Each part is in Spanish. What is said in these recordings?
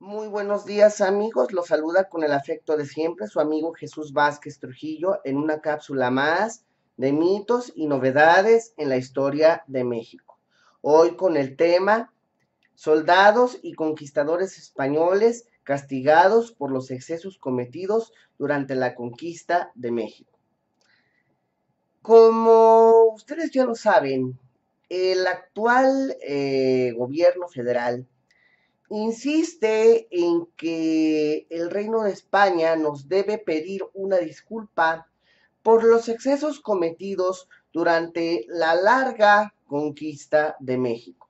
Muy buenos días amigos, los saluda con el afecto de siempre su amigo Jesús Vázquez Trujillo en una cápsula más de mitos y novedades en la historia de México. Hoy con el tema soldados y conquistadores españoles castigados por los excesos cometidos durante la conquista de México. Como ustedes ya lo saben, el actual eh, gobierno federal insiste en que el Reino de España nos debe pedir una disculpa por los excesos cometidos durante la larga conquista de México,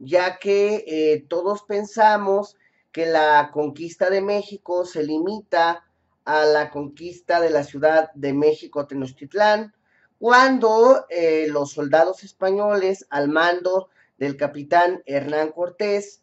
ya que eh, todos pensamos que la conquista de México se limita a la conquista de la ciudad de México Tenochtitlán, cuando eh, los soldados españoles al mando del capitán Hernán Cortés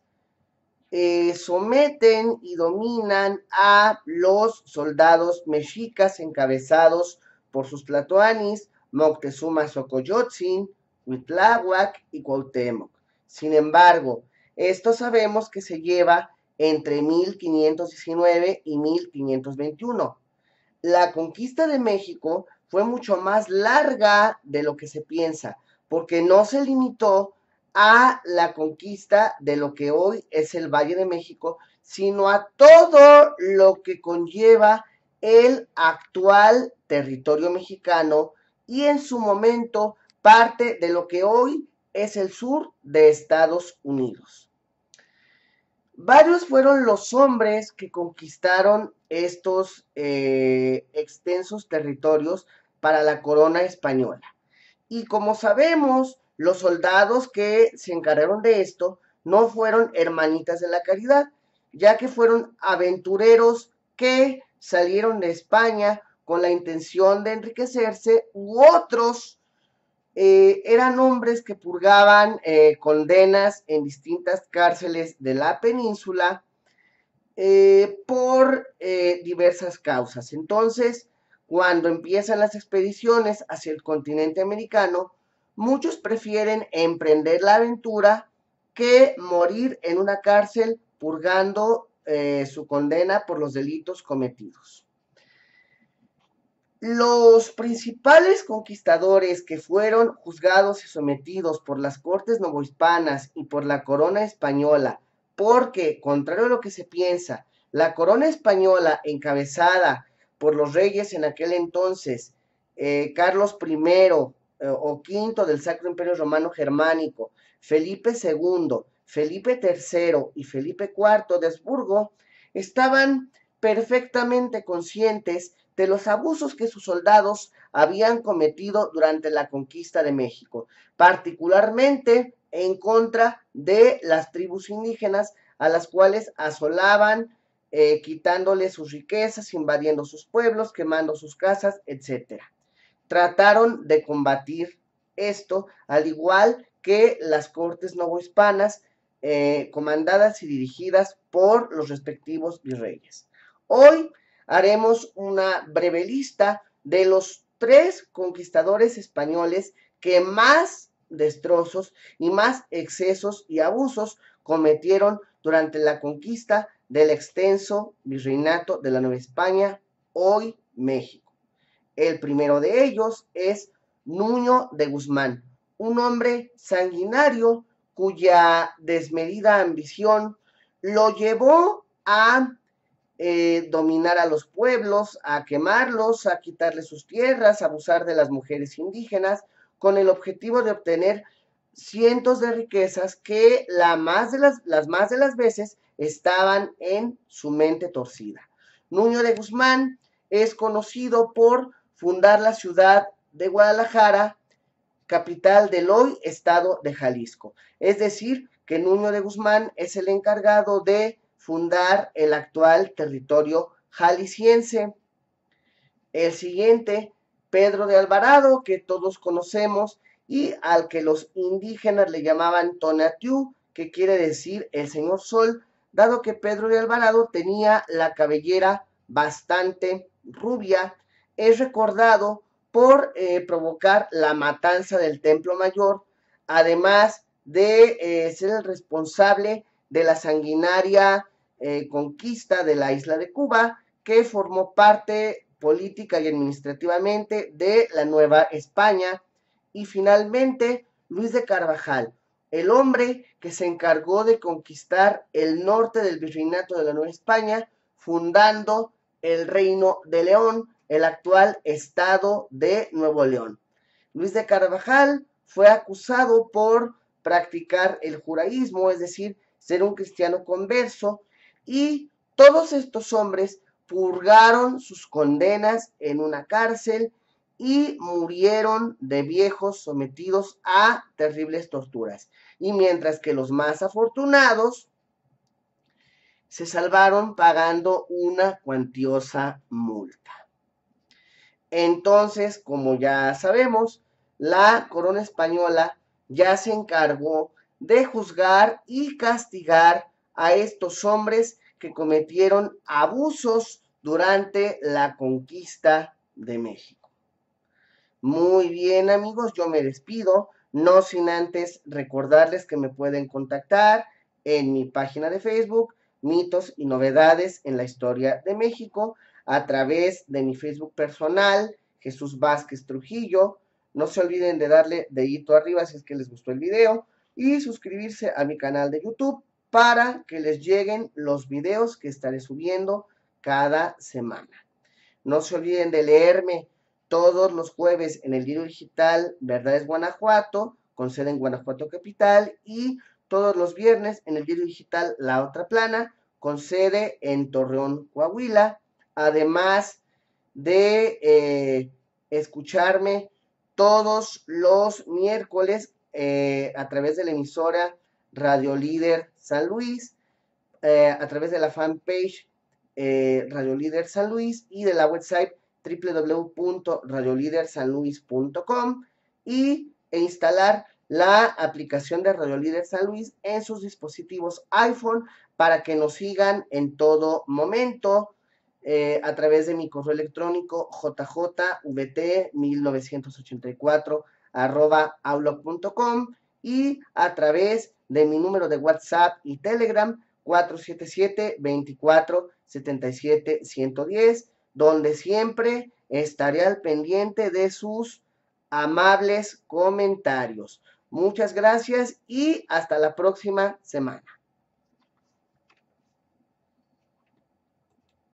eh, someten y dominan a los soldados mexicas encabezados por sus tlatoanis, Moctezuma Xocoyotzin, Huitláhuac y Cuauhtémoc. Sin embargo, esto sabemos que se lleva entre 1519 y 1521. La conquista de México fue mucho más larga de lo que se piensa, porque no se limitó a la conquista de lo que hoy es el Valle de México, sino a todo lo que conlleva el actual territorio mexicano y en su momento parte de lo que hoy es el sur de Estados Unidos. Varios fueron los hombres que conquistaron estos eh, extensos territorios para la corona española. Y como sabemos, los soldados que se encargaron de esto no fueron hermanitas de la caridad, ya que fueron aventureros que salieron de España con la intención de enriquecerse, u otros eh, eran hombres que purgaban eh, condenas en distintas cárceles de la península eh, por diversas causas. Entonces, cuando empiezan las expediciones hacia el continente americano, muchos prefieren emprender la aventura que morir en una cárcel purgando eh, su condena por los delitos cometidos. Los principales conquistadores que fueron juzgados y sometidos por las cortes novohispanas y por la corona española, porque, contrario a lo que se piensa, la corona española encabezada por los reyes en aquel entonces, eh, Carlos I, eh, o quinto del Sacro Imperio Romano Germánico, Felipe II, Felipe III y Felipe IV de Habsburgo estaban perfectamente conscientes de los abusos que sus soldados habían cometido durante la conquista de México, particularmente en contra de las tribus indígenas a las cuales asolaban, eh, quitándoles sus riquezas, invadiendo sus pueblos, quemando sus casas, etcétera trataron de combatir esto, al igual que las cortes novohispanas eh, comandadas y dirigidas por los respectivos virreyes. Hoy haremos una breve lista de los tres conquistadores españoles que más destrozos y más excesos y abusos cometieron durante la conquista del extenso virreinato de la Nueva España, hoy México. El primero de ellos es Nuño de Guzmán, un hombre sanguinario cuya desmedida ambición lo llevó a eh, dominar a los pueblos, a quemarlos, a quitarles sus tierras, a abusar de las mujeres indígenas, con el objetivo de obtener cientos de riquezas que la más de las, las más de las veces estaban en su mente torcida. Nuño de Guzmán es conocido por fundar la ciudad de Guadalajara, capital del hoy estado de Jalisco. Es decir, que Nuño de Guzmán es el encargado de fundar el actual territorio jalisciense. El siguiente, Pedro de Alvarado, que todos conocemos y al que los indígenas le llamaban Tonatiuh, que quiere decir el señor sol, dado que Pedro de Alvarado tenía la cabellera bastante rubia es recordado por eh, provocar la matanza del Templo Mayor, además de eh, ser el responsable de la sanguinaria eh, conquista de la isla de Cuba, que formó parte política y administrativamente de la Nueva España. Y finalmente, Luis de Carvajal, el hombre que se encargó de conquistar el norte del virreinato de la Nueva España, fundando el Reino de León, el actual estado de Nuevo León. Luis de Carvajal fue acusado por practicar el judaísmo, es decir, ser un cristiano converso, y todos estos hombres purgaron sus condenas en una cárcel y murieron de viejos sometidos a terribles torturas. Y mientras que los más afortunados se salvaron pagando una cuantiosa multa. Entonces, como ya sabemos, la corona española ya se encargó de juzgar y castigar a estos hombres que cometieron abusos durante la conquista de México. Muy bien amigos, yo me despido, no sin antes recordarles que me pueden contactar en mi página de Facebook, mitos y novedades en la historia de México a través de mi Facebook personal, Jesús Vázquez Trujillo. No se olviden de darle dedito arriba si es que les gustó el video y suscribirse a mi canal de YouTube para que les lleguen los videos que estaré subiendo cada semana. No se olviden de leerme todos los jueves en el diario digital es Guanajuato, con sede en Guanajuato Capital, y todos los viernes en el diario digital La Otra Plana, con sede en Torreón, Coahuila además de eh, escucharme todos los miércoles eh, a través de la emisora Radio Líder San Luis, eh, a través de la fanpage Radio Líder San Luis y de la website www.radiolidersanluis.com y e instalar la aplicación de Radio Líder San Luis en sus dispositivos iPhone para que nos sigan en todo momento. Eh, a través de mi correo electrónico jjvt1984 y a través de mi número de WhatsApp y Telegram 477 24 110 donde siempre estaré al pendiente de sus amables comentarios. Muchas gracias y hasta la próxima semana.